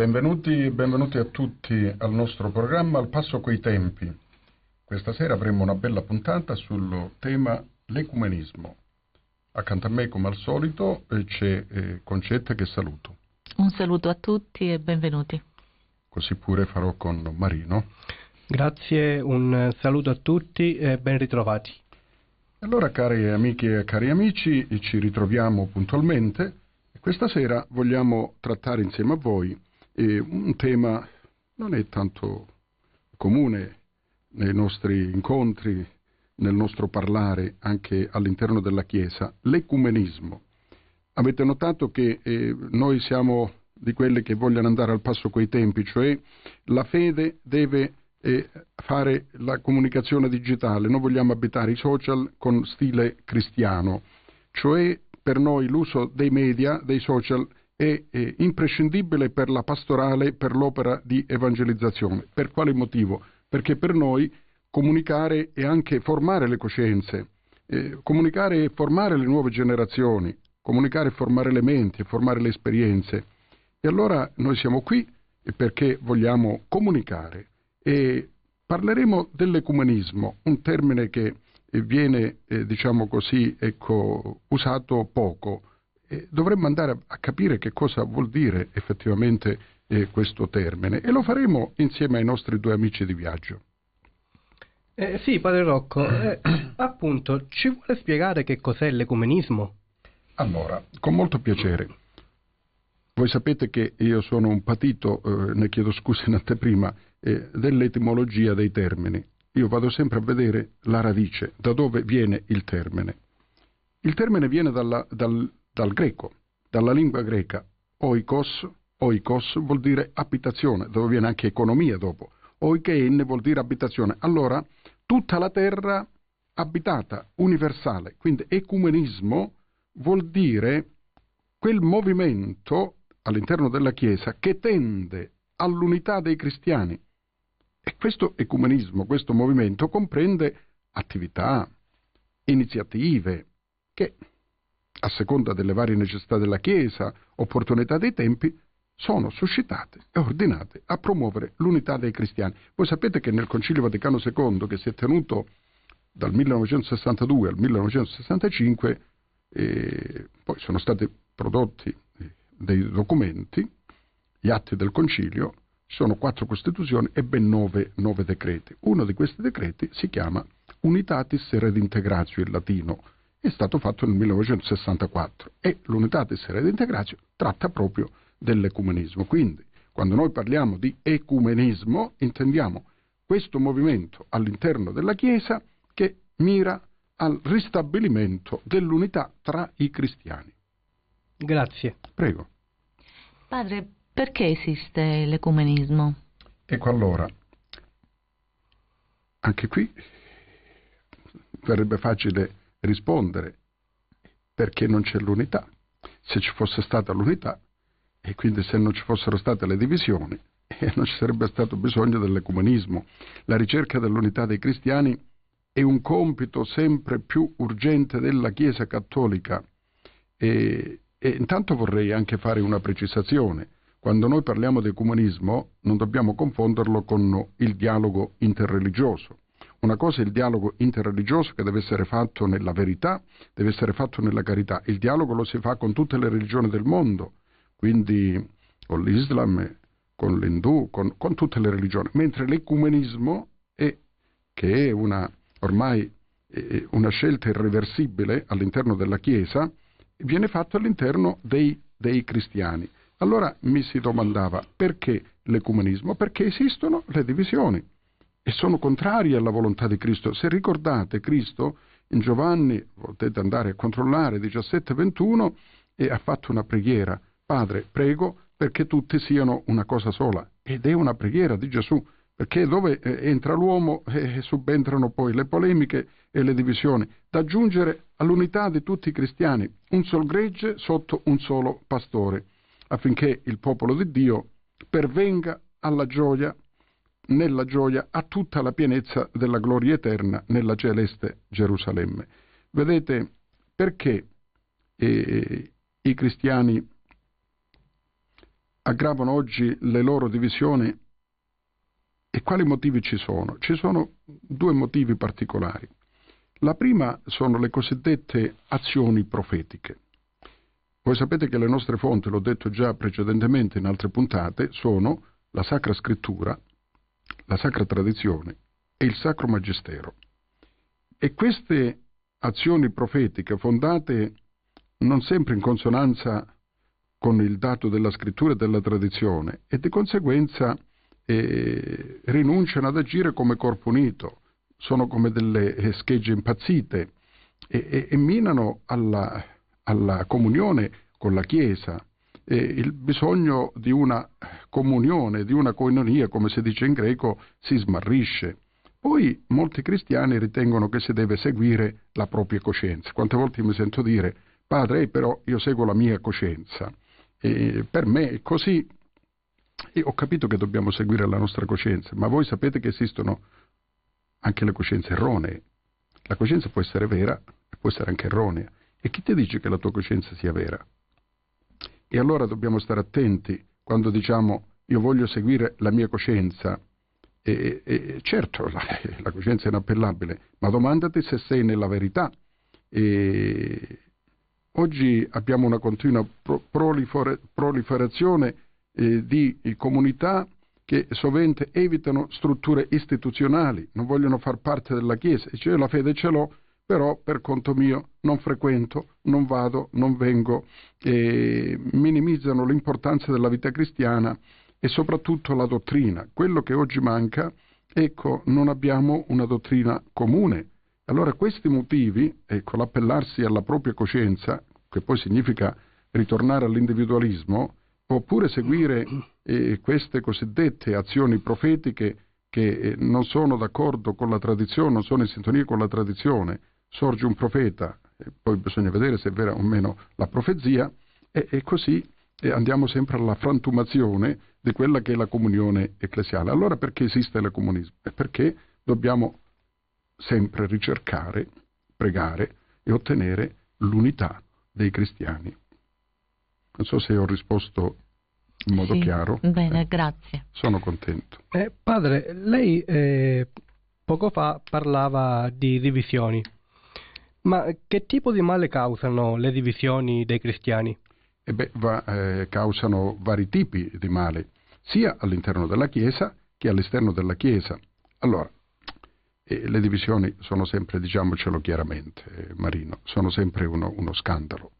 Benvenuti, benvenuti, a tutti al nostro programma Al Passo coi Tempi. Questa sera avremo una bella puntata sul tema l'ecumenismo. Accanto a me, come al solito, eh, c'è eh, Concetta che saluto. Un saluto a tutti e benvenuti. Così pure farò con Marino. Grazie, un saluto a tutti e ben ritrovati. Allora, cari amiche e cari amici, ci ritroviamo puntualmente. Questa sera vogliamo trattare insieme a voi è un tema non è tanto comune nei nostri incontri, nel nostro parlare anche all'interno della Chiesa, l'ecumenismo. Avete notato che eh, noi siamo di quelli che vogliono andare al passo coi tempi, cioè la fede deve eh, fare la comunicazione digitale, noi vogliamo abitare i social con stile cristiano, cioè per noi l'uso dei media, dei social, è eh, imprescindibile per la pastorale, per l'opera di evangelizzazione. Per quale motivo? Perché per noi comunicare e anche formare le coscienze, eh, comunicare e formare le nuove generazioni, comunicare e formare le menti, formare le esperienze. E allora noi siamo qui perché vogliamo comunicare e parleremo dell'ecumenismo, un termine che viene, eh, diciamo così, ecco, usato poco eh, dovremmo andare a, a, capire che cosa vuol dire effettivamente eh, questo termine e lo faremo insieme ai nostri due amici di viaggio. Eh, sì, padre Rocco, eh, appunto, ci vuole spiegare che cos'è l'ecumenismo? Allora, con molto piacere. Voi sapete che io sono un patito, eh, ne chiedo scusa in anteprima, eh, dell'etimologia dei termini. Io vado sempre a vedere la radice, da dove viene il termine. Il termine viene dalla, dal dal greco, dalla lingua greca oikos, oikos vuol dire abitazione, dove viene anche economia dopo, oikein vuol dire abitazione. Allora, tutta la terra abitata, universale, quindi ecumenismo vuol dire quel movimento all'interno della Chiesa che tende all'unità dei cristiani. E questo ecumenismo, questo movimento comprende attività, iniziative che a seconda delle varie necessità della Chiesa, opportunità dei tempi, sono suscitate e ordinate a promuovere l'unità dei cristiani. Voi sapete che nel Concilio Vaticano II, che si è tenuto dal 1962 al 1965, eh, poi sono stati prodotti eh, dei documenti, gli atti del Concilio, ci sono quattro Costituzioni e ben nove, nove decreti. Uno di questi decreti si chiama Unitatis Redintegratio in latino, è stato fatto nel 1964 e l'unità tessera d'integrazio tratta proprio dell'ecumenismo. Quindi, quando noi parliamo di ecumenismo, intendiamo questo movimento all'interno della Chiesa che mira al ristabilimento dell'unità tra i cristiani. Grazie. Prego. Padre, perché esiste l'ecumenismo? Ecco allora, anche qui verrebbe facile rispondere perché non c'è l'unità. Se ci fosse stata l'unità e quindi se non ci fossero state le divisioni, eh, non ci sarebbe stato bisogno dell'ecumenismo. La ricerca dell'unità dei cristiani è un compito sempre più urgente della Chiesa cattolica. E, e intanto vorrei anche fare una precisazione. Quando noi parliamo di ecumenismo non dobbiamo confonderlo con il dialogo interreligioso. Una cosa è il dialogo interreligioso che deve essere fatto nella verità, deve essere fatto nella carità. Il dialogo lo si fa con tutte le religioni del mondo, quindi con l'Islam, con l'Hindù, con, con tutte le religioni, mentre l'ecumenismo, è, che è una, ormai è una scelta irreversibile all'interno della Chiesa, viene fatto all'interno dei, dei cristiani. Allora mi si domandava perché l'ecumenismo? Perché esistono le divisioni e sono contrarie alla volontà di Cristo. Se ricordate, Cristo in Giovanni, potete andare a controllare, 17-21, e ha fatto una preghiera. Padre, prego perché tutti siano una cosa sola. Ed è una preghiera di Gesù, perché dove eh, entra l'uomo eh, eh, subentrano poi le polemiche e le divisioni, da giungere all'unità di tutti i cristiani, un sol gregge sotto un solo pastore, affinché il popolo di Dio pervenga alla gioia nella gioia a tutta la pienezza della gloria eterna nella celeste Gerusalemme. Vedete perché eh, i cristiani aggravano oggi le loro divisioni e quali motivi ci sono? Ci sono due motivi particolari. La prima sono le cosiddette azioni profetiche. Voi sapete che le nostre fonti, l'ho detto già precedentemente in altre puntate, sono la Sacra Scrittura, la sacra tradizione e il sacro magistero. E queste azioni profetiche fondate non sempre in consonanza con il dato della scrittura e della tradizione e di conseguenza eh, rinunciano ad agire come corpo unito, sono come delle eh, schegge impazzite e, e, e minano alla, alla comunione con la Chiesa, eh, il bisogno di una comunione, di una coinonia, come si dice in greco, si smarrisce. Poi molti cristiani ritengono che si deve seguire la propria coscienza. Quante volte mi sento dire, padre, eh, però io seguo la mia coscienza. E per me è così. Io ho capito che dobbiamo seguire la nostra coscienza, ma voi sapete che esistono anche le coscienze erronee. La coscienza può essere vera e può essere anche erronea. E chi ti dice che la tua coscienza sia vera? E allora dobbiamo stare attenti quando diciamo io voglio seguire la mia coscienza. E, e certo, la, la, coscienza è inappellabile, ma domandati se sei nella verità. E oggi abbiamo una continua pro, prolifera, proliferazione eh, di comunità che sovente evitano strutture istituzionali, non vogliono far parte della Chiesa. Cioè, la fede ce l'ho, però per conto mio non frequento, non vado, non vengo, minimizzano l'importanza della vita cristiana e soprattutto la dottrina. Quello che oggi manca, ecco, non abbiamo una dottrina comune. Allora questi motivi, ecco, l'appellarsi alla propria coscienza, che poi significa ritornare all'individualismo, oppure seguire eh, queste cosiddette azioni profetiche che eh, non sono d'accordo con la tradizione, non sono in sintonia con la tradizione, sorge un profeta, poi bisogna vedere se è vera o meno la profezia, e, e così e andiamo sempre alla frantumazione di quella che è la comunione ecclesiale. Allora perché esiste il comunismo? perché dobbiamo sempre ricercare, pregare e ottenere l'unità dei cristiani. Non so se ho risposto in modo sì, chiaro. Bene, eh, grazie. Sono contento. Eh, padre, lei eh, poco fa parlava di divisioni. Ma eh, che tipo di male causano le divisioni dei cristiani? Eh beh, va, eh, causano vari tipi di male, sia all'interno della Chiesa che all'esterno della Chiesa. Allora, eh, le divisioni sono sempre, diciamocelo chiaramente, eh, Marino, sono sempre uno, uno, scandalo.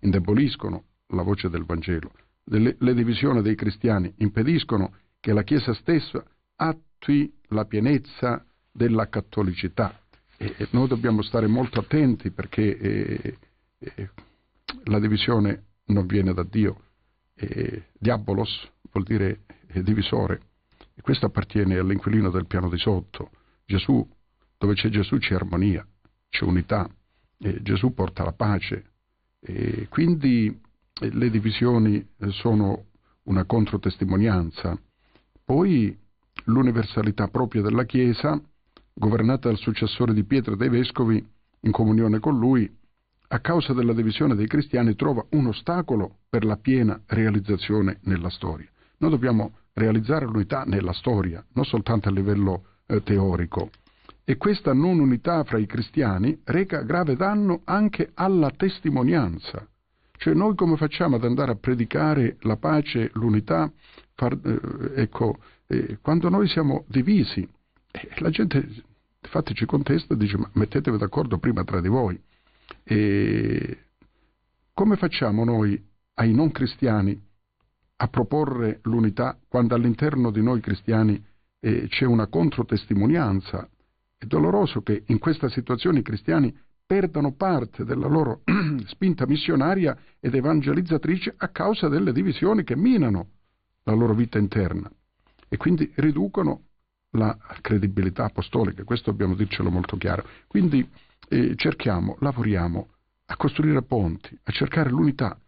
Indeboliscono la voce del Vangelo. Le, le divisioni dei cristiani impediscono che la Chiesa stessa attui la pienezza della cattolicità, e noi dobbiamo stare molto attenti perché eh, eh, la divisione non viene da Dio. Eh, diabolos vuol dire eh, divisore e questo appartiene all'inquilino del piano di sotto. Gesù, dove c'è Gesù c'è armonia, c'è unità, eh, Gesù porta la pace. quindi eh, le divisioni sono una controtestimonianza. Poi l'universalità propria della Chiesa governata dal successore di Pietro dei vescovi, in comunione con lui, a causa della divisione dei cristiani trova un ostacolo per la piena realizzazione nella storia. Noi dobbiamo realizzare l'unità nella storia, non soltanto a livello eh, teorico. E questa non unità fra i cristiani reca grave danno anche alla testimonianza. Cioè noi come facciamo ad andare a predicare la pace, l'unità, far, eh, ecco, eh, quando noi siamo divisi? E eh, la gente infatti ci contesta e dice ma mettetevi d'accordo prima tra di voi. E come facciamo noi ai non cristiani a proporre l'unità quando all'interno di noi cristiani eh, c'è una controtestimonianza? È doloroso che in questa situazione i cristiani perdano parte della loro spinta missionaria ed evangelizzatrice a causa delle divisioni che minano la loro vita interna e quindi riducono la credibilità apostolica, questo dobbiamo dircelo molto chiaro. Quindi eh, cerchiamo, lavoriamo a costruire ponti, a cercare l'unità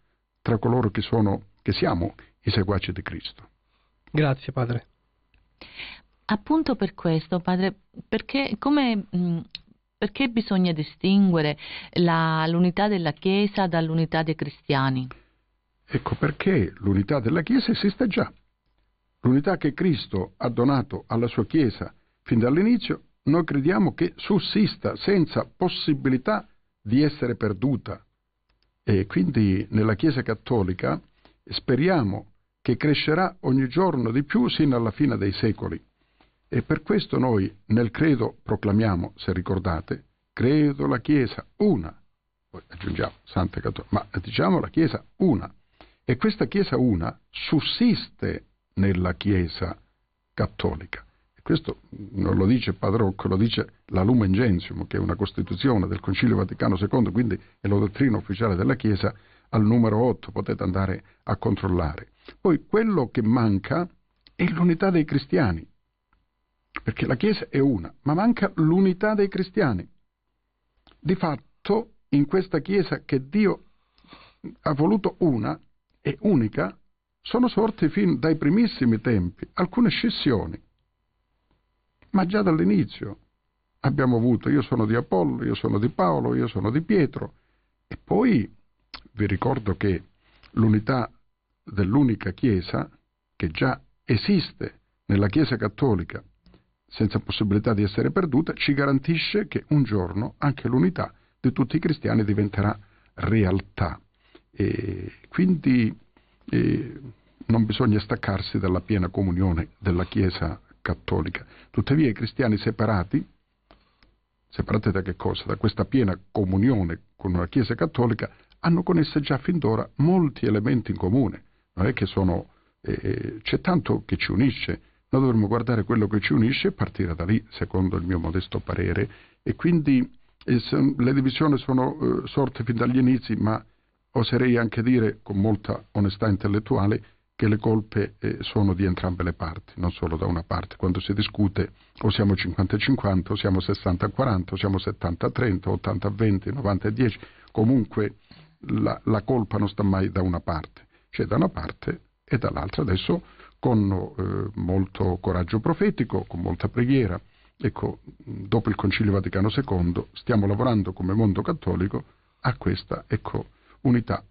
tra coloro che, sono, che siamo i seguaci di Cristo. Grazie Padre. Appunto per questo, Padre, perché come mm, perché bisogna distinguere la, l'unità della Chiesa dall'unità dei cristiani? Ecco perché l'unità della Chiesa esiste già l'unità che Cristo ha donato alla sua Chiesa fin dall'inizio, noi crediamo che sussista senza possibilità di essere perduta. E quindi nella Chiesa cattolica speriamo che crescerà ogni giorno di più sino alla fine dei secoli. E per questo noi nel credo proclamiamo, se ricordate, credo la Chiesa una, poi aggiungiamo Santa Cattolica, ma diciamo la Chiesa una. E questa Chiesa una sussiste nella Chiesa cattolica. questo non lo dice Padrocco, lo dice la Lumen Gentium, che è una costituzione del Concilio Vaticano II, quindi è la dottrina ufficiale della Chiesa, al numero 8, potete andare a controllare. Poi quello che manca è l'unità dei cristiani, perché la Chiesa è una, ma manca l'unità dei cristiani. Di fatto in questa Chiesa che Dio ha voluto una è unica, sono sorte fin dai primissimi tempi alcune scissioni, ma già dall'inizio abbiamo avuto io sono di Apollo, io sono di Paolo, io sono di Pietro e poi vi ricordo che l'unità dell'unica Chiesa che già esiste nella Chiesa cattolica senza possibilità di essere perduta, ci garantisce che un giorno anche l'unità di tutti i cristiani diventerà realtà. E quindi e non bisogna staccarsi dalla piena comunione della Chiesa cattolica. Tuttavia i cristiani separati, separati da che cosa? Da questa piena comunione con la Chiesa cattolica, hanno con essa già fin d'ora molti elementi in comune. Non è che sono, eh, eh c'è tanto che ci unisce, noi dovremmo guardare quello che ci unisce e partire da lì, secondo il mio modesto parere. E quindi eh, le divisioni sono eh, sorte fin dagli inizi, ma oserei anche dire con molta onestà intellettuale che le colpe eh, sono di entrambe le parti, non solo da una parte. Quando si discute o siamo 50-50, o siamo 60-40, o siamo 70-30, 80-20, 90-10, comunque la, la, colpa non sta mai da una parte, c'è da una parte e dall'altra. Adesso con eh, molto coraggio profetico, con molta preghiera, ecco, dopo il Concilio Vaticano II stiamo lavorando come mondo cattolico a questa ecco, unità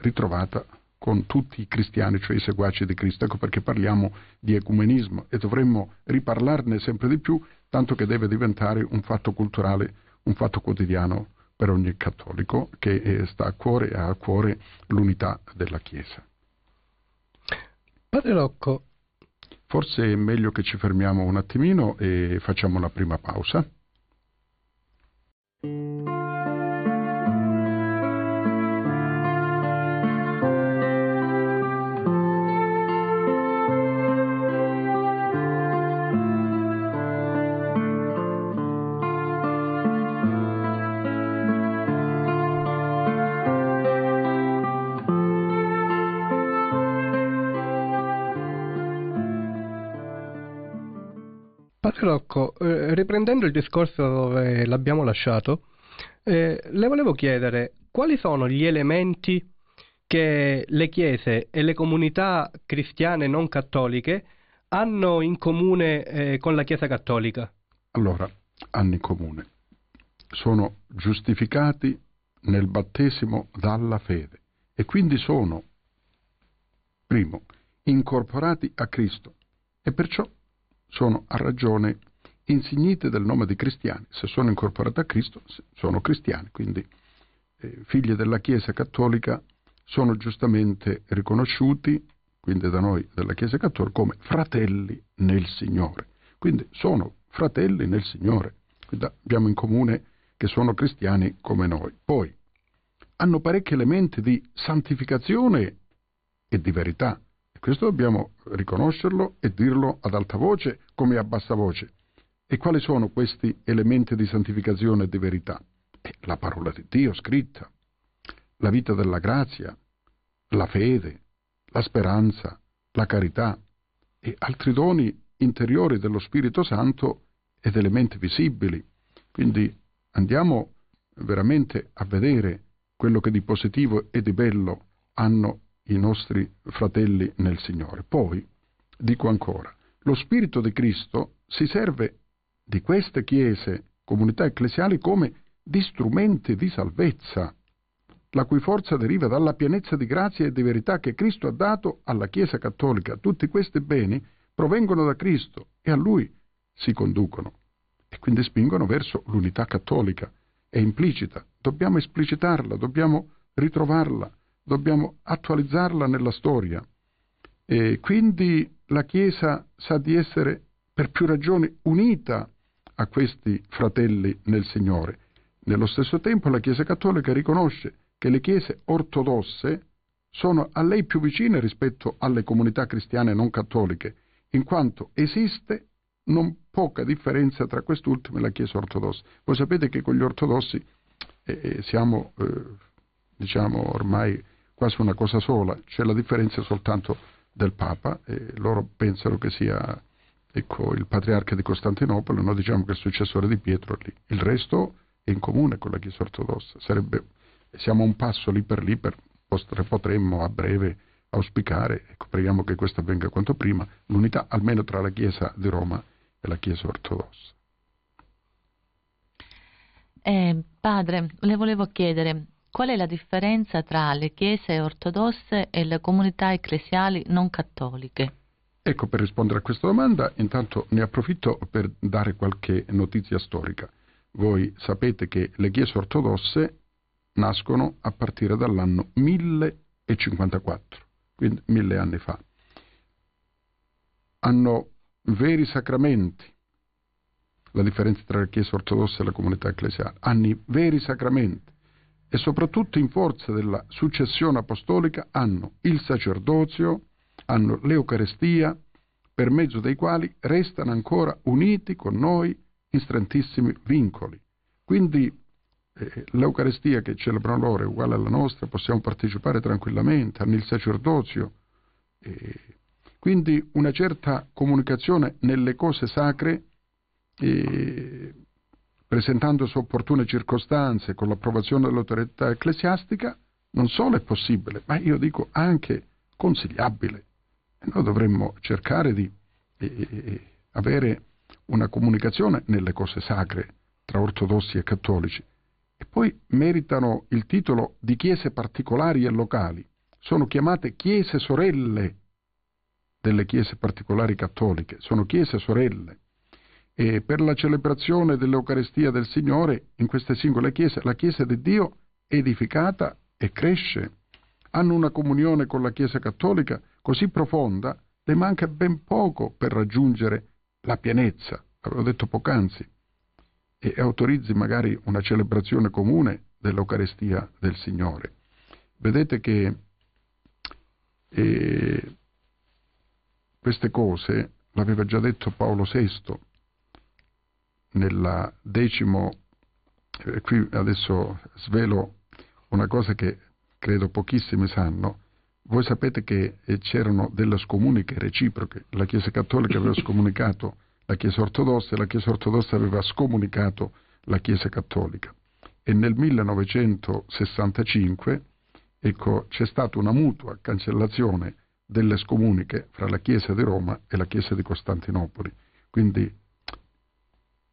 ritrovata con tutti i cristiani, cioè i seguaci di Cristo. Ecco perché parliamo di ecumenismo e dovremmo riparlarne sempre di più, tanto che deve diventare un fatto culturale, un fatto quotidiano per ogni cattolico che eh, sta a cuore e ha a cuore l'unità della Chiesa. Padre Rocco. Forse è meglio che ci fermiamo un attimino e facciamo la prima pausa. Grazie eh, riprendendo il discorso dove l'abbiamo lasciato, eh, le volevo chiedere quali sono gli elementi che le chiese e le comunità cristiane non cattoliche hanno in comune eh, con la Chiesa cattolica? Allora, hanno in comune. Sono giustificati nel battesimo dalla fede e quindi sono, primo, incorporati a Cristo e perciò sono a ragione insignite del nome di cristiani, se sono incorporate a Cristo sono cristiani, quindi eh, figli della Chiesa cattolica sono giustamente riconosciuti, quindi da noi della Chiesa cattolica, come fratelli nel Signore. Quindi sono fratelli nel Signore, quindi abbiamo in comune che sono cristiani come noi. Poi hanno parecchi elementi di santificazione e di verità. Questo dobbiamo riconoscerlo e dirlo ad alta voce come a bassa voce. E quali sono questi elementi di santificazione e di verità? Eh, la parola di Dio scritta, la vita della grazia, la fede, la speranza, la carità e altri doni interiori dello Spirito Santo ed elementi visibili. Quindi andiamo veramente a vedere quello che di positivo e di bello hanno i nostri fratelli nel Signore. Poi, dico ancora, lo Spirito di Cristo si serve di queste chiese, comunità ecclesiali, come di strumenti di salvezza, la cui forza deriva dalla pienezza di grazia e di verità che Cristo ha dato alla Chiesa cattolica. Tutti questi beni provengono da Cristo e a Lui si conducono e quindi spingono verso l'unità cattolica. È implicita, dobbiamo esplicitarla, dobbiamo ritrovarla, dobbiamo attualizzarla nella storia. E quindi la Chiesa sa di essere per più ragioni unita a questi fratelli nel Signore. Nello stesso tempo la Chiesa Cattolica riconosce che le Chiese ortodosse sono a lei più vicine rispetto alle comunità cristiane non cattoliche, in quanto esiste non poca differenza tra quest'ultima e la Chiesa ortodossa. Voi sapete che con gli ortodossi eh, eh siamo, eh, diciamo, ormai quasi una cosa sola, c'è la differenza soltanto del Papa e loro pensano che sia ecco, il patriarca di Costantinopoli, noi diciamo che è il successore di Pietro lì, il resto è in comune con la Chiesa ortodossa, Sarebbe, siamo un passo lì per lì, per, potremmo a breve auspicare, ecco, preghiamo che questo avvenga quanto prima, l'unità almeno tra la Chiesa di Roma e la Chiesa ortodossa. Eh, padre, le volevo chiedere, Qual è la differenza tra le chiese ortodosse e le comunità ecclesiali non cattoliche? Ecco, per rispondere a questa domanda, intanto ne approfitto per dare qualche notizia storica. Voi sapete che le chiese ortodosse nascono a partire dall'anno 1054, quindi mille anni fa. Hanno veri sacramenti, la differenza tra la Chiesa ortodossa e la comunità ecclesiale. Hanno veri sacramenti, e soprattutto in forza della successione apostolica hanno il sacerdozio, hanno l'Eucarestia, per mezzo dei quali restano ancora uniti con noi in strettissimi vincoli. Quindi eh, l'Eucarestia che celebrano loro è uguale alla nostra, possiamo partecipare tranquillamente, hanno il sacerdozio. Eh, quindi una certa comunicazione nelle cose sacre eh, presentandosi opportune circostanze con l'approvazione dell'autorità ecclesiastica, non solo è possibile, ma io dico anche consigliabile. Noi dovremmo cercare di eh, avere una comunicazione nelle cose sacre tra ortodossi e cattolici. E poi meritano il titolo di chiese particolari e locali. Sono chiamate chiese sorelle delle chiese particolari cattoliche, sono chiese sorelle. E per la celebrazione dell'Eucarestia del Signore in queste singole chiese, la Chiesa di Dio è edificata e cresce. Hanno una comunione con la Chiesa cattolica così profonda, le manca ben poco per raggiungere la pienezza, avevo detto poc'anzi, e autorizzi magari una celebrazione comune dell'Eucarestia del Signore. Vedete che eh, queste cose l'aveva già detto Paolo VI nella decimo, eh, qui adesso svelo una cosa che credo pochissimi sanno, voi sapete che eh, c'erano delle scomuniche reciproche, la Chiesa Cattolica aveva scomunicato la Chiesa Ortodossa e la Chiesa Ortodossa aveva scomunicato la Chiesa Cattolica. E nel 1965 ecco, c'è stata una mutua cancellazione delle scomuniche fra la Chiesa di Roma e la Chiesa di Costantinopoli. Quindi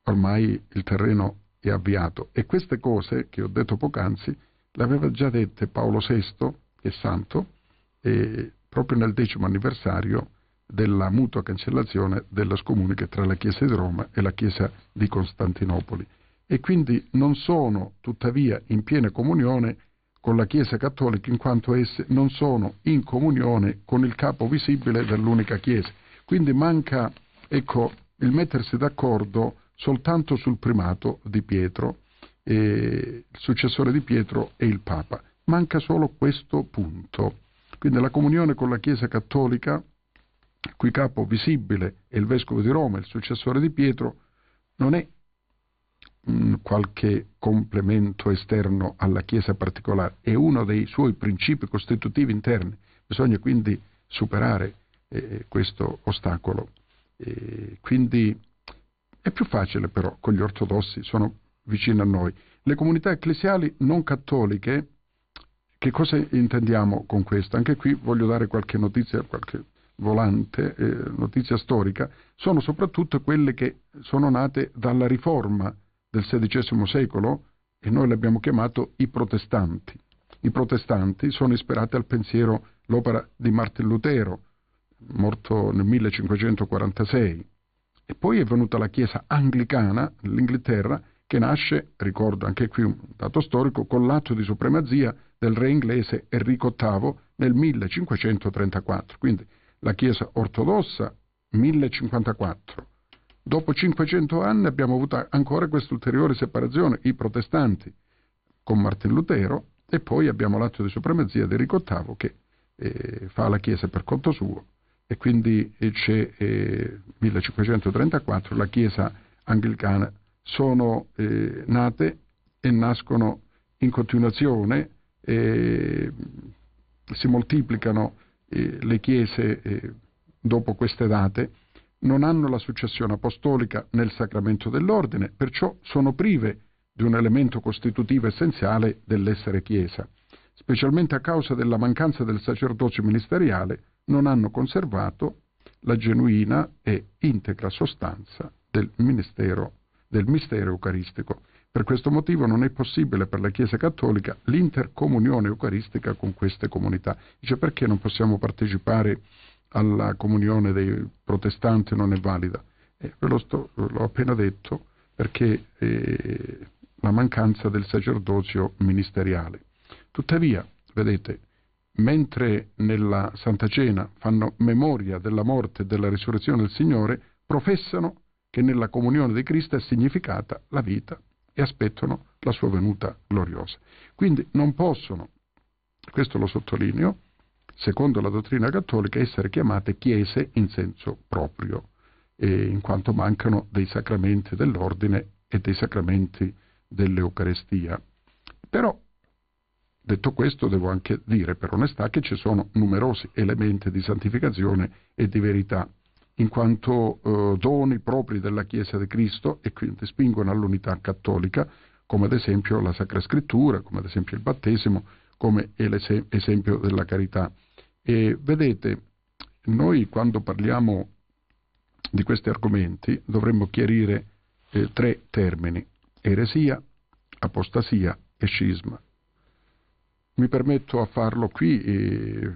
ormai il terreno è avviato. E queste cose che ho detto poc'anzi le aveva già dette Paolo VI, che è santo, proprio nel decimo anniversario della mutua cancellazione della scomunica tra la Chiesa di Roma e la Chiesa di Costantinopoli. E quindi non sono tuttavia in piena comunione con la Chiesa cattolica in quanto esse non sono in comunione con il capo visibile dell'unica Chiesa. Quindi manca ecco, il mettersi d'accordo soltanto sul primato di Pietro, il successore di Pietro e il Papa. Manca solo questo punto. Quindi la comunione con la Chiesa cattolica, cui capo visibile è il Vescovo di Roma, il successore di Pietro, non è mh, qualche complemento esterno alla Chiesa particolare, è uno dei suoi principi costitutivi interni. Bisogna quindi superare eh, questo ostacolo. E quindi è più facile però con gli ortodossi, sono vicini a noi. Le comunità ecclesiali non cattoliche, che cosa intendiamo con questo? Anche qui voglio dare qualche notizia, qualche volante, eh, notizia storica, sono soprattutto quelle che sono nate dalla riforma del XVI secolo e noi le abbiamo chiamato i protestanti. I protestanti sono ispirati al pensiero l'opera di Martin Lutero, morto nel 1546. E poi è venuta la Chiesa anglicana dell'Inghilterra, che nasce, ricordo anche qui un dato storico, con l'atto di supremazia del re inglese Enrico VIII nel 1534. Quindi la Chiesa ortodossa 1054. Dopo 500 anni abbiamo avuto ancora questa ulteriore separazione, i protestanti con Martin Lutero e poi abbiamo l'atto di supremazia di Enrico VIII che eh, fa la Chiesa per conto suo e quindi eh, c'è eh, 1534 la Chiesa anglicana. Sono eh, nate e nascono in continuazione, eh, si moltiplicano eh, le chiese eh, dopo queste date, non hanno la successione apostolica nel sacramento dell'ordine, perciò sono prive di un elemento costitutivo essenziale dell'essere Chiesa, specialmente a causa della mancanza del sacerdozio ministeriale non hanno conservato la genuina e integra sostanza del, del mistero eucaristico. Per questo motivo non è possibile per la Chiesa Cattolica l'intercomunione eucaristica con queste comunità. Dice perché non possiamo partecipare alla comunione dei protestanti, non è valida? Eh, ve lo sto, l'ho appena detto perché eh, la mancanza del sacerdozio ministeriale. Tuttavia, vedete, mentre nella Santa Cena fanno memoria della morte e della risurrezione del Signore, professano che nella comunione di Cristo è significata la vita e aspettano la sua venuta gloriosa. Quindi non possono, questo lo sottolineo, secondo la dottrina cattolica, essere chiamate chiese in senso proprio, eh, in quanto mancano dei sacramenti dell'ordine e dei sacramenti dell'Eucarestia. Però Detto questo, devo anche dire per onestà che ci sono numerosi elementi di santificazione e di verità, in quanto eh, doni propri della Chiesa di Cristo e quindi spingono all'unità cattolica, come ad esempio la Sacra Scrittura, come ad esempio il battesimo, come esempio della carità. E vedete, noi quando parliamo di questi argomenti dovremmo chiarire eh, tre termini, eresia, apostasia e scisma mi permetto a farlo qui eh,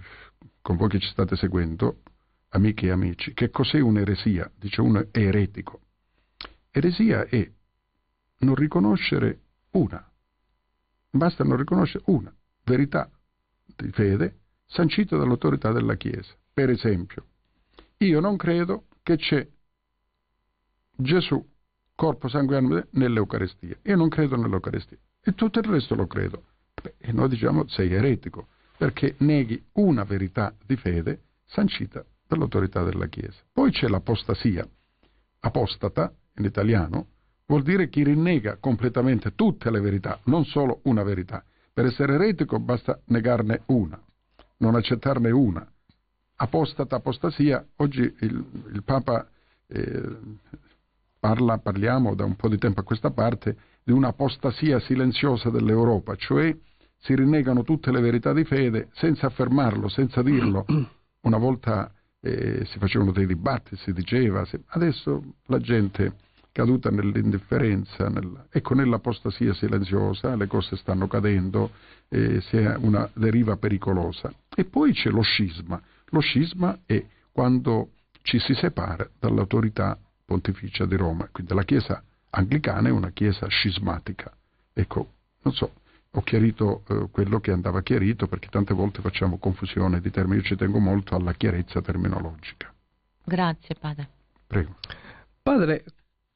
con voi che ci state seguendo, amiche e amici, che cos'è un'eresia? Dice uno eretico. Eresia è non riconoscere una, basta non riconoscere una verità di fede sancita dall'autorità della Chiesa. Per esempio, io non credo che c'è Gesù, corpo sanguinante, nell'Eucarestia. Io non credo nell'Eucarestia. E tutto il resto lo credo. Beh, e noi diciamo sei eretico, perché neghi una verità di fede sancita dall'autorità della Chiesa. Poi c'è l'apostasia. Apostata, in italiano, vuol dire chi rinnega completamente tutte le verità, non solo una verità. Per essere eretico basta negarne una, non accettarne una. Apostata, apostasia, oggi il, il Papa eh, parla, parliamo da un po' di tempo a questa parte, di un'apostasia silenziosa dell'Europa, cioè si rinnegano tutte le verità di fede senza affermarlo, senza dirlo. Una volta eh, si facevano dei dibattiti, si diceva, si... adesso la gente caduta nell'indifferenza, nel... ecco nell'apostasia silenziosa, le cose stanno cadendo, eh, si è una deriva pericolosa. E poi c'è lo scisma. Lo scisma è quando ci si separa dall'autorità pontificia di Roma, quindi la Chiesa anglicana è una Chiesa scismatica. Ecco, non so, ho chiarito eh, quello che andava chiarito perché tante volte facciamo confusione di termini. Io ci tengo molto alla chiarezza terminologica. Grazie padre. Prego. Padre,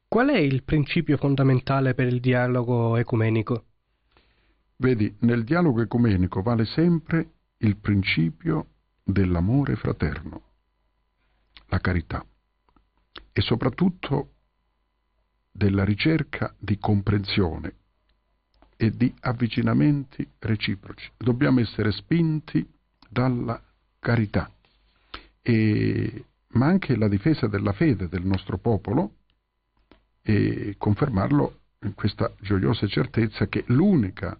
qual è il principio fondamentale per il dialogo ecumenico? Vedi, nel dialogo ecumenico vale sempre il principio dell'amore fraterno, la carità e soprattutto della ricerca di comprensione e di avvicinamenti reciproci. Dobbiamo essere spinti dalla carità, e, ma anche la difesa della fede del nostro popolo e confermarlo in questa gioiosa certezza che l'unica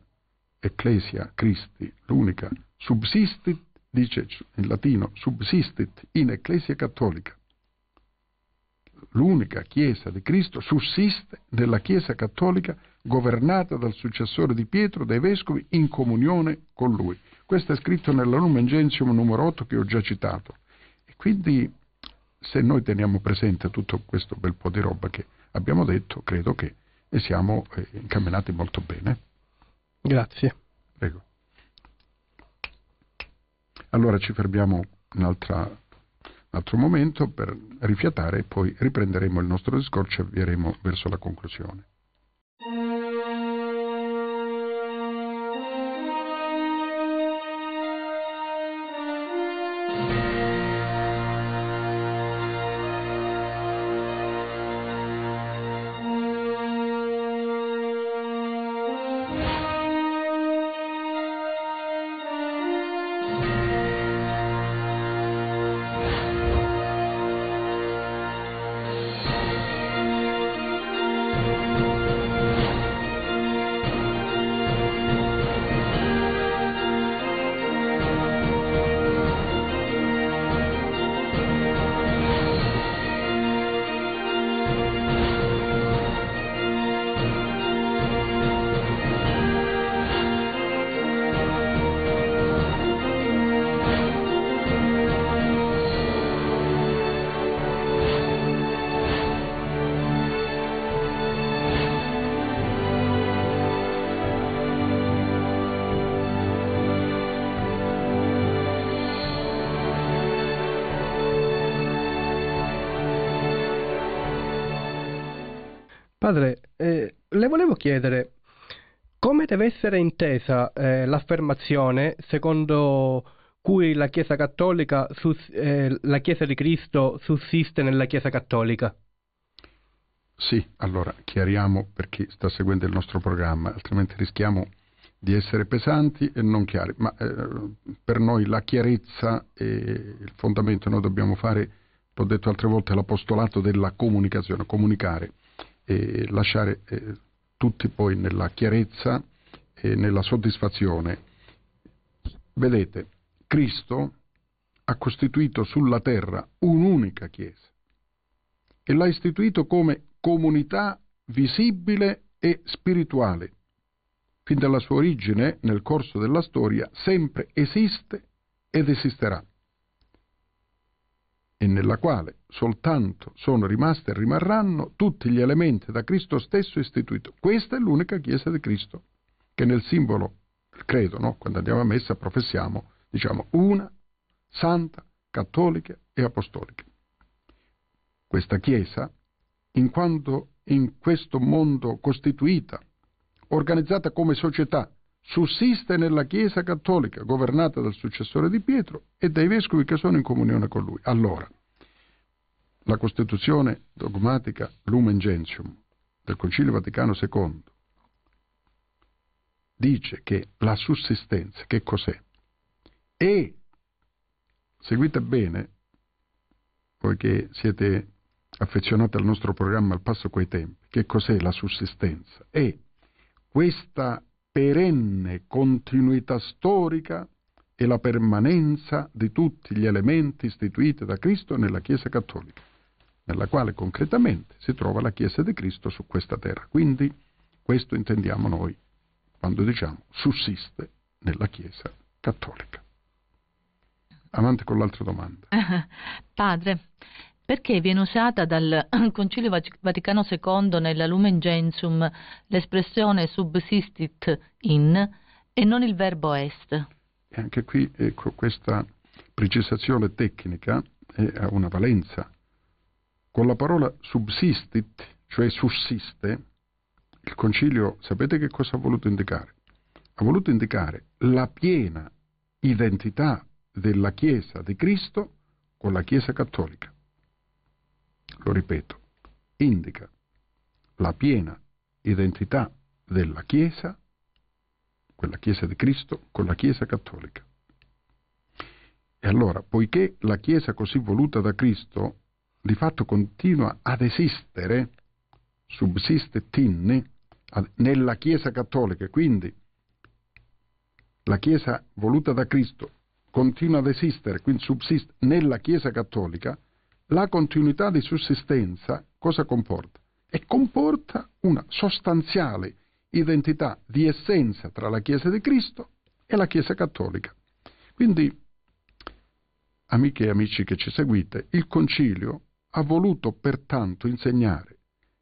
ecclesia Christi, l'unica subsistit, dice in latino subsistit in ecclesia cattolica. L'unica Chiesa di Cristo sussiste nella Chiesa cattolica governata dal successore di Pietro, dai vescovi, in comunione con lui. Questo è scritto nella Lumen Gentium numero 8 che ho già citato. E quindi se noi teniamo presente tutto questo bel po' di roba che abbiamo detto, credo che siamo eh, incamminati molto bene. Grazie. Prego. Allora ci fermiamo un altro momento per rifiatare e poi riprenderemo il nostro discorso e avvieremo verso la conclusione. Padre, eh, le volevo chiedere come deve essere intesa eh, l'affermazione secondo cui la Chiesa Cattolica, sus- eh, la Chiesa di Cristo sussiste nella Chiesa Cattolica? Sì, allora chiariamo per chi sta seguendo il nostro programma, altrimenti rischiamo di essere pesanti e non chiari, ma eh, per noi la chiarezza è il fondamento, noi dobbiamo fare, l'ho detto altre volte, l'apostolato della comunicazione, comunicare e lasciare eh, tutti poi nella chiarezza e nella soddisfazione. Vedete, Cristo ha costituito sulla terra un'unica Chiesa e l'ha istituito come comunità visibile e spirituale. Fin dalla sua origine, nel corso della storia, sempre esiste ed esisterà e nella quale soltanto sono rimaste e rimarranno tutti gli elementi da Cristo stesso istituito. Questa è l'unica Chiesa di Cristo, che nel simbolo del credo, no? quando andiamo a messa, professiamo, diciamo, una, santa, cattolica e apostolica. Questa Chiesa, in quanto in questo mondo costituita, organizzata come società, Sussiste nella Chiesa cattolica, governata dal successore di Pietro e dai vescovi che sono in comunione con lui. Allora, la Costituzione dogmatica Lumen Gentium del Concilio Vaticano II dice che la sussistenza, che cos'è? E, seguite bene, poiché siete affezionati al nostro programma al passo coi tempi, che cos'è la sussistenza? E questa perenne continuità storica e la permanenza di tutti gli elementi istituiti da Cristo nella Chiesa cattolica, nella quale concretamente si trova la Chiesa di Cristo su questa terra. Quindi questo intendiamo noi quando diciamo sussiste nella Chiesa cattolica. Avanti con l'altra domanda. Padre, perché viene usata dal Concilio Vaticano II nella Lumen Gentium l'espressione subsistit in e non il verbo est. E anche qui ecco, questa precisazione tecnica ha una valenza. Con la parola subsistit, cioè sussiste, il Concilio sapete che cosa ha voluto indicare? Ha voluto indicare la piena identità della Chiesa di Cristo con la Chiesa cattolica lo ripeto, indica la piena identità della Chiesa, quella Chiesa di Cristo, con la Chiesa cattolica. E allora, poiché la Chiesa così voluta da Cristo di fatto continua ad esistere, subsiste tinni, nella Chiesa cattolica, quindi la Chiesa voluta da Cristo continua ad esistere, quindi subsiste nella Chiesa cattolica, la continuità di sussistenza cosa comporta? E comporta una sostanziale identità di essenza tra la Chiesa di Cristo e la Chiesa cattolica. Quindi, amiche e amici che ci seguite, il Concilio ha voluto pertanto insegnare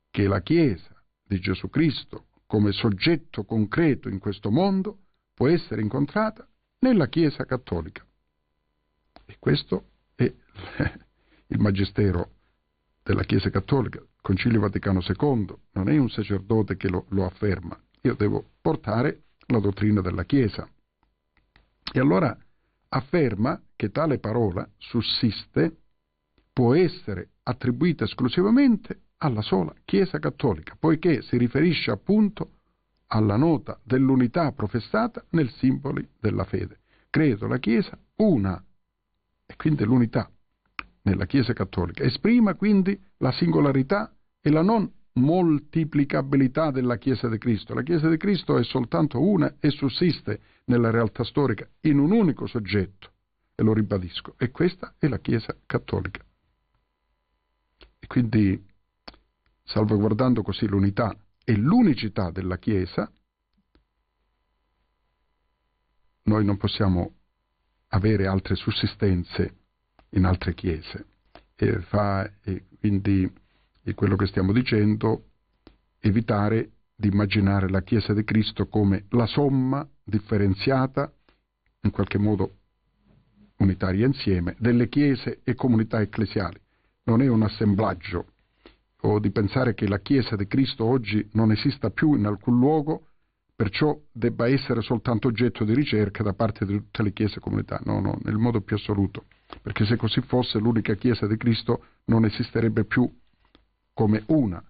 che la Chiesa di Gesù Cristo come soggetto concreto in questo mondo può essere incontrata nella Chiesa cattolica. E questo è il magistero della Chiesa Cattolica, il Concilio Vaticano II, non è un sacerdote che lo, lo afferma, io devo portare la dottrina della Chiesa. E allora afferma che tale parola sussiste, può essere attribuita esclusivamente alla sola Chiesa Cattolica, poiché si riferisce appunto alla nota dell'unità professata nel simbolo della fede. Credo la Chiesa una, e quindi l'unità nella Chiesa cattolica. Esprima quindi la singolarità e la non moltiplicabilità della Chiesa di Cristo. La Chiesa di Cristo è soltanto una e sussiste nella realtà storica in un unico soggetto, e lo ribadisco, e questa è la Chiesa cattolica. E quindi, salvaguardando così l'unità e l'unicità della Chiesa, noi non possiamo avere altre sussistenze in altre chiese. E fa e quindi quello che stiamo dicendo, evitare di immaginare la Chiesa di Cristo come la somma differenziata, in qualche modo unitaria insieme, delle chiese e comunità ecclesiali. Non è un assemblaggio o di pensare che la Chiesa di Cristo oggi non esista più in alcun luogo, perciò debba essere soltanto oggetto di ricerca da parte di tutte le chiese e comunità. No, no, nel modo più assoluto perché se così fosse l'unica Chiesa di Cristo non esisterebbe più come una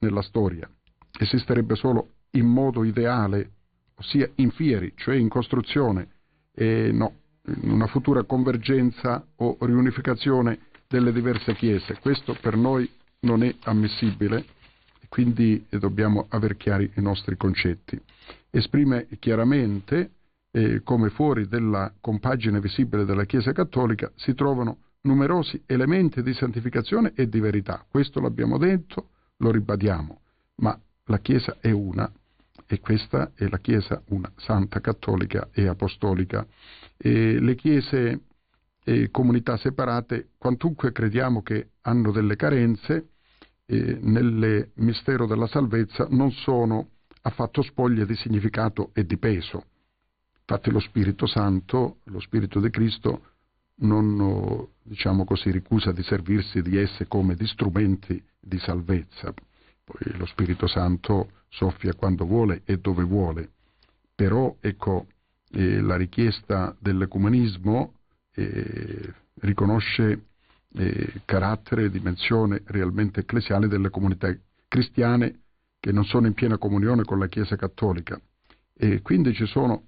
nella storia, esisterebbe solo in modo ideale, ossia in fieri, cioè in costruzione, e no, in una futura convergenza o riunificazione delle diverse Chiese. Questo per noi non è ammissibile, quindi dobbiamo aver chiari i nostri concetti. Esprime chiaramente eh, come fuori della compagine visibile della Chiesa Cattolica, si trovano numerosi elementi di santificazione e di verità. Questo l'abbiamo detto, lo ribadiamo, ma la Chiesa è una e questa è la Chiesa una, santa, cattolica e apostolica. E le Chiese e comunità separate, quantunque crediamo che hanno delle carenze, eh, nel mistero della salvezza non sono affatto spoglie di significato e di peso. Infatti lo Spirito Santo, lo Spirito di Cristo, non eh, diciamo così, ricusa di servirsi di esse come di strumenti di salvezza. Poi lo Spirito Santo soffia quando vuole e dove vuole. Però ecco, eh, la richiesta dell'ecumenismo eh, riconosce eh, carattere e dimensione realmente ecclesiale delle comunità cristiane che non sono in piena comunione con la Chiesa cattolica. E quindi ci sono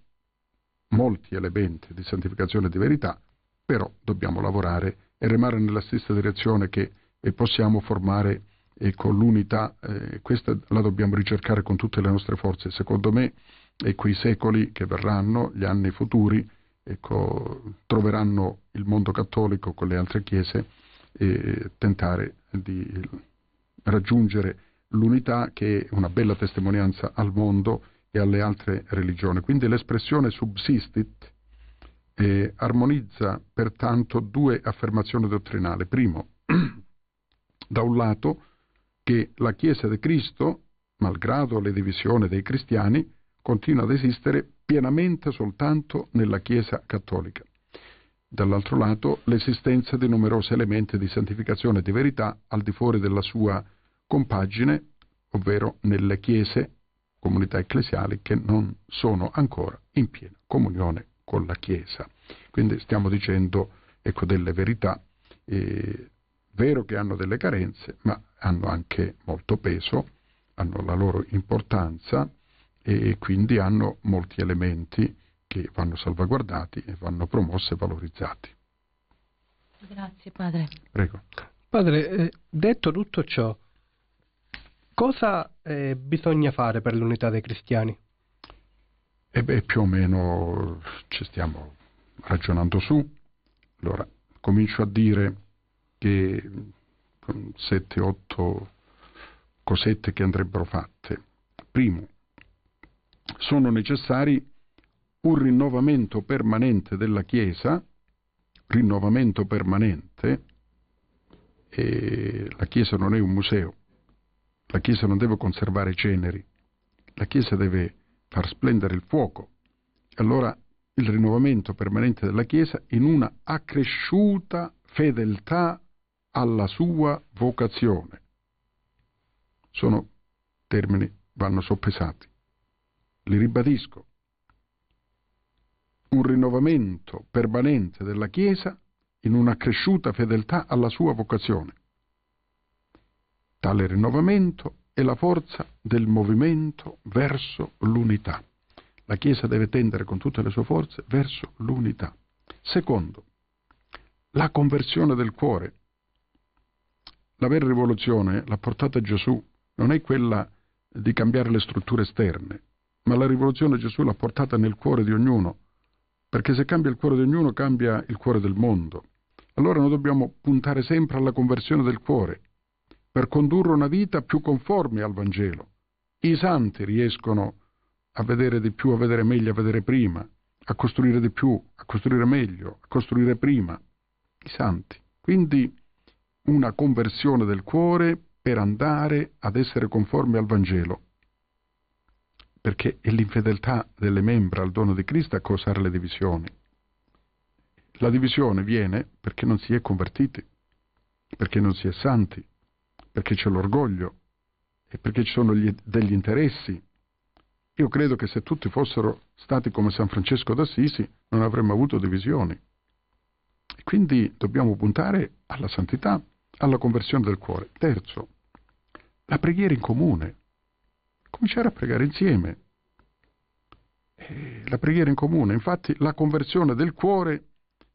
molti elementi di santificazione e di verità, però dobbiamo lavorare e remare nella stessa direzione che e eh, possiamo formare e eh, con l'unità, eh, questa la dobbiamo ricercare con tutte le nostre forze. Secondo me, ecco, eh, i secoli che verranno, gli anni futuri, ecco, troveranno il mondo cattolico con le altre chiese e tentare di raggiungere l'unità che è una bella testimonianza al mondo e alle altre religioni. Quindi l'espressione subsistit eh, armonizza pertanto due affermazioni dottrinali. Primo, da un lato, che la Chiesa di Cristo, malgrado le divisioni dei cristiani, continua ad esistere pienamente soltanto nella Chiesa cattolica. Dall'altro lato, l'esistenza di numerosi elementi di santificazione e di verità al di fuori della sua compagine, ovvero nelle chiese comunità ecclesiali che non sono ancora in piena comunione con la Chiesa. Quindi stiamo dicendo ecco, delle verità, eh, vero che hanno delle carenze, ma hanno anche molto peso, hanno la loro importanza e quindi hanno molti elementi che vanno salvaguardati e vanno promossi e valorizzati. Grazie padre. Prego. Padre, eh, detto tutto ciò, Cosa eh, bisogna fare per l'unità dei cristiani? E beh, più o meno ci stiamo ragionando su. Allora, comincio a dire che mm, sette, otto cosette che andrebbero fatte. Primo, sono necessari un rinnovamento permanente della Chiesa, rinnovamento permanente, la Chiesa non è un museo, la Chiesa non deve conservare ceneri, la Chiesa deve far splendere il fuoco. Allora il rinnovamento permanente della Chiesa in una accresciuta fedeltà alla sua vocazione. Sono termini che vanno soppesati. Li ribadisco. Un rinnovamento permanente della Chiesa in una cresciuta fedeltà alla sua vocazione. Tale rinnovamento è la forza del movimento verso l'unità. La Chiesa deve tendere con tutte le sue forze verso l'unità. Secondo, la conversione del cuore. La vera rivoluzione la portata Gesù, non è quella di cambiare le strutture esterne, ma la rivoluzione Gesù l'ha portata nel cuore di ognuno, perché se cambia il cuore di ognuno cambia il cuore del mondo. Allora noi dobbiamo puntare sempre alla conversione del cuore, per condurre una vita più conforme al Vangelo. I santi riescono a vedere di più, a vedere meglio, a vedere prima, a costruire di più, a costruire meglio, a costruire prima. I santi. Quindi una conversione del cuore per andare ad essere conforme al Vangelo. Perché è l'infedeltà delle membra al dono di Cristo a causare le divisioni. La divisione viene perché non si è convertiti, perché non si è santi, perché c'è l'orgoglio e perché ci sono gli, degli interessi. Io credo che se tutti fossero stati come San Francesco d'Assisi non avremmo avuto divisioni. E quindi dobbiamo puntare alla santità, alla conversione del cuore. Terzo, la preghiera in comune. Cominciare a pregare insieme. E la preghiera in comune, infatti la conversione del cuore,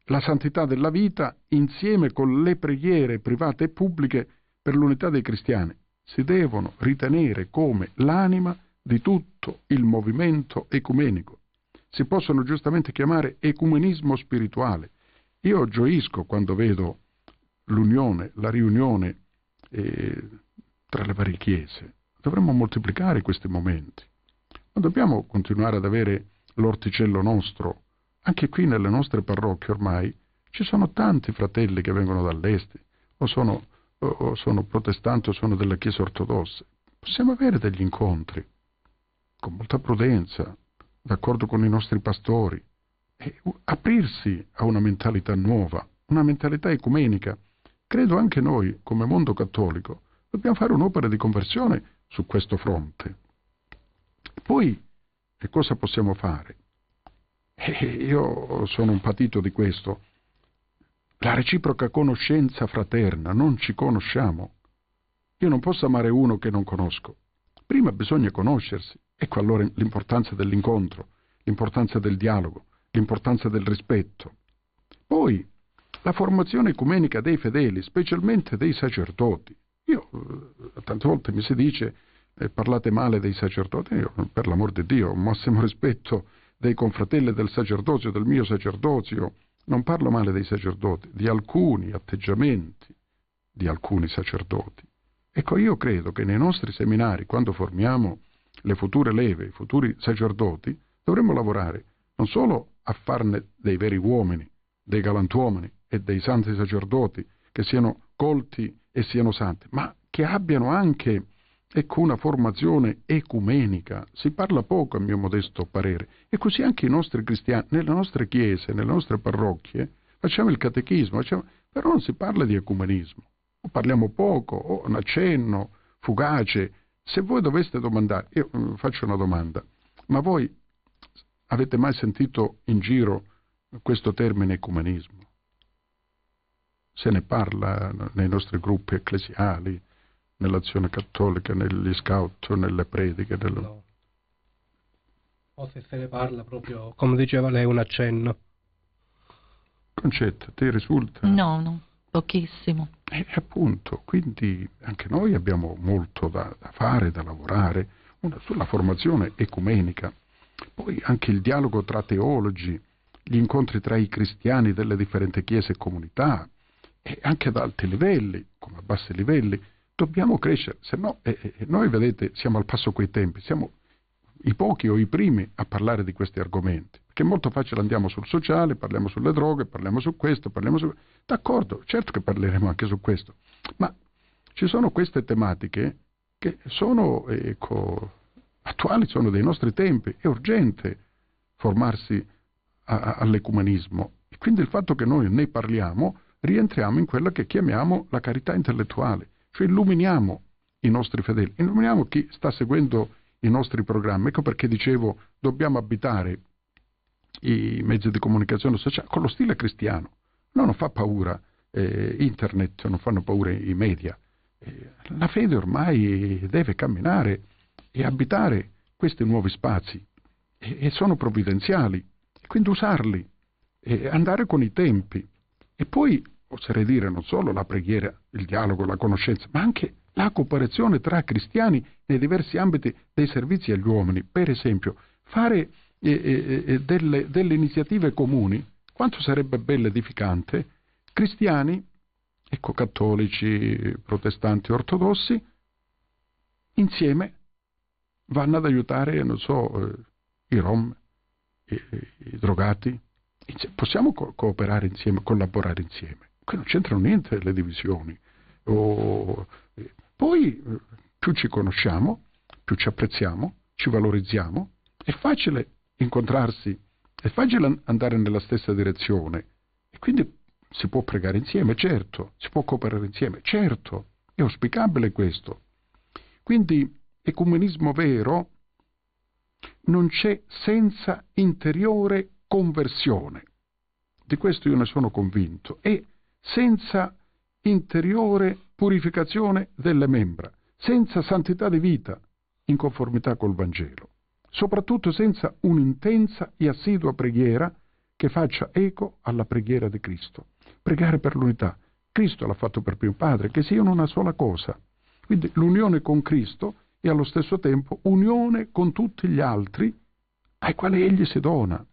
la santità della vita, insieme con le preghiere private e pubbliche, per l'unità dei cristiani si devono ritenere come l'anima di tutto il movimento ecumenico. Si possono giustamente chiamare ecumenismo spirituale. Io gioisco quando vedo l'unione, la riunione eh, tra le varie chiese. Dovremmo moltiplicare questi momenti. Non dobbiamo continuare ad avere l'orticello nostro. Anche qui nelle nostre parrocchie ormai ci sono tanti fratelli che vengono dall'est o sono o sono protestanti o sono della Chiesa ortodossa. Possiamo avere degli incontri, con molta prudenza, d'accordo con i nostri pastori, e aprirsi a una mentalità nuova, una mentalità ecumenica. Credo anche noi, come mondo cattolico, dobbiamo fare un'opera di conversione su questo fronte. Poi, che cosa possiamo fare? E eh, io sono un patito di questo la reciproca conoscenza fraterna, non ci conosciamo. Io non posso amare uno che non conosco. Prima bisogna conoscersi. Ecco allora l'importanza dell'incontro, l'importanza del dialogo, l'importanza del rispetto. Poi la formazione ecumenica dei fedeli, specialmente dei sacerdoti. Io eh, tante volte mi si dice eh, parlate male dei sacerdoti, io per l'amor di Dio ho massimo rispetto dei confratelli del sacerdozio, del mio sacerdozio, non parlo male dei sacerdoti, di alcuni atteggiamenti di alcuni sacerdoti. Ecco, io credo che nei nostri seminari, quando formiamo le future leve, i futuri sacerdoti, dovremmo lavorare non solo a farne dei veri uomini, dei galantuomini e dei santi sacerdoti, che siano colti e siano santi, ma che abbiano anche Ecco una formazione ecumenica. Si parla poco, a mio modesto parere. E così anche i nostri cristiani, nelle nostre chiese, nelle nostre parrocchie, facciamo il catechismo, facciamo... però non si parla di ecumenismo. O parliamo poco, o un accenno fugace. Se voi doveste domandare, io mm, faccio una domanda, ma voi avete mai sentito in giro questo termine ecumenismo? Se ne parla nei nostri gruppi ecclesiali, nell'azione cattolica, negli scout, nelle prediche. Nel... No. O se se ne parla proprio, come diceva lei, un accenno. Concetta, ti risulta? No, no, pochissimo. E appunto, quindi anche noi abbiamo molto da, da fare, da lavorare, una, sulla formazione ecumenica, poi anche il dialogo tra teologi, gli incontri tra i cristiani delle differenti chiese e comunità, e anche ad alti livelli, come a bassi livelli, dobbiamo crescere, se no eh, eh, noi vedete siamo al passo coi tempi, siamo i pochi o i primi a parlare di questi argomenti, perché è molto facile andiamo sul sociale, parliamo sulle droghe, parliamo su questo, parliamo su... D'accordo, certo che parleremo anche su questo, ma ci sono queste tematiche che sono ecco, attuali, sono dei nostri tempi, è urgente formarsi a, a, all'ecumenismo e quindi il fatto che noi ne parliamo rientriamo in quella che chiamiamo la carità intellettuale cioè illuminiamo i nostri fedeli, illuminiamo chi sta seguendo i nostri programmi. Ecco perché dicevo dobbiamo abitare i mezzi di comunicazione sociale con lo stile cristiano. No, non fa paura eh, internet, non fanno paura i media. Eh, la fede ormai deve camminare e abitare questi nuovi spazi e, e sono provvidenziali, quindi usarli, andare con i tempi. E poi oserei dire, non solo la preghiera, il dialogo, la conoscenza, ma anche la cooperazione tra cristiani nei diversi ambiti dei servizi agli uomini. Per esempio, fare eh, eh, eh, delle, delle iniziative comuni, quanto sarebbe bello edificante, cristiani, ecco, cattolici, protestanti, ortodossi, insieme vanno ad aiutare, non so, eh, i rom, i, eh, i drogati. Possiamo co- cooperare insieme, collaborare insieme che non c'entrano niente le divisioni. O... Eh, poi eh, più ci conosciamo, più ci apprezziamo, ci valorizziamo, è facile incontrarsi, è facile andare nella stessa direzione e quindi si può pregare insieme, certo, si può cooperare insieme, certo, è auspicabile questo. Quindi ecumenismo vero non c'è senza interiore conversione. Di questo io ne sono convinto e senza interiore purificazione delle membra, senza santità di vita in conformità col Vangelo, soprattutto senza un'intensa e assidua preghiera che faccia eco alla preghiera di Cristo. Pregare per l'unità. Cristo l'ha fatto per più Padre, che siano una sola cosa. Quindi l'unione con Cristo e allo stesso tempo unione con tutti gli altri ai quali Egli si dona.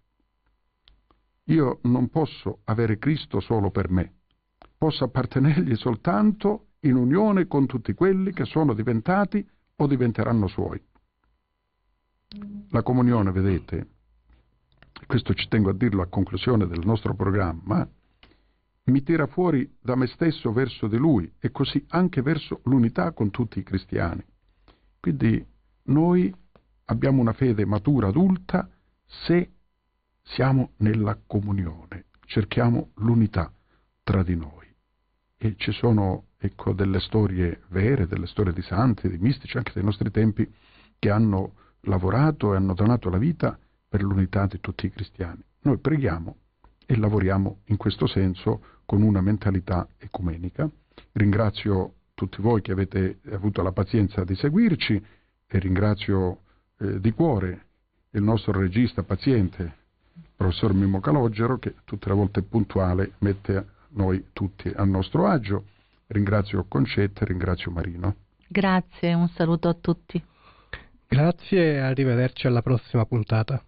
Io non posso avere Cristo solo per me, possa appartenergli soltanto in unione con tutti quelli che sono diventati o diventeranno suoi. La comunione, vedete, questo ci tengo a dirlo a conclusione del nostro programma, mi tira fuori da me stesso verso di lui e così anche verso l'unità con tutti i cristiani. Quindi noi abbiamo una fede matura, adulta, se siamo nella comunione, cerchiamo l'unità tra di noi e ci sono ecco, delle storie vere, delle storie di santi, di mistici, anche dei nostri tempi, che hanno lavorato e hanno donato la vita per l'unità di tutti i cristiani. Noi preghiamo e lavoriamo in questo senso con una mentalità ecumenica. Ringrazio tutti voi che avete avuto la pazienza di seguirci e ringrazio eh, di cuore il nostro regista paziente, il professor Mimmo Calogero, che tutte le volte è puntuale, mette noi tutti a nostro agio. Ringrazio Concetta, e ringrazio Marino. Grazie, un saluto a tutti. Grazie e arrivederci alla prossima puntata.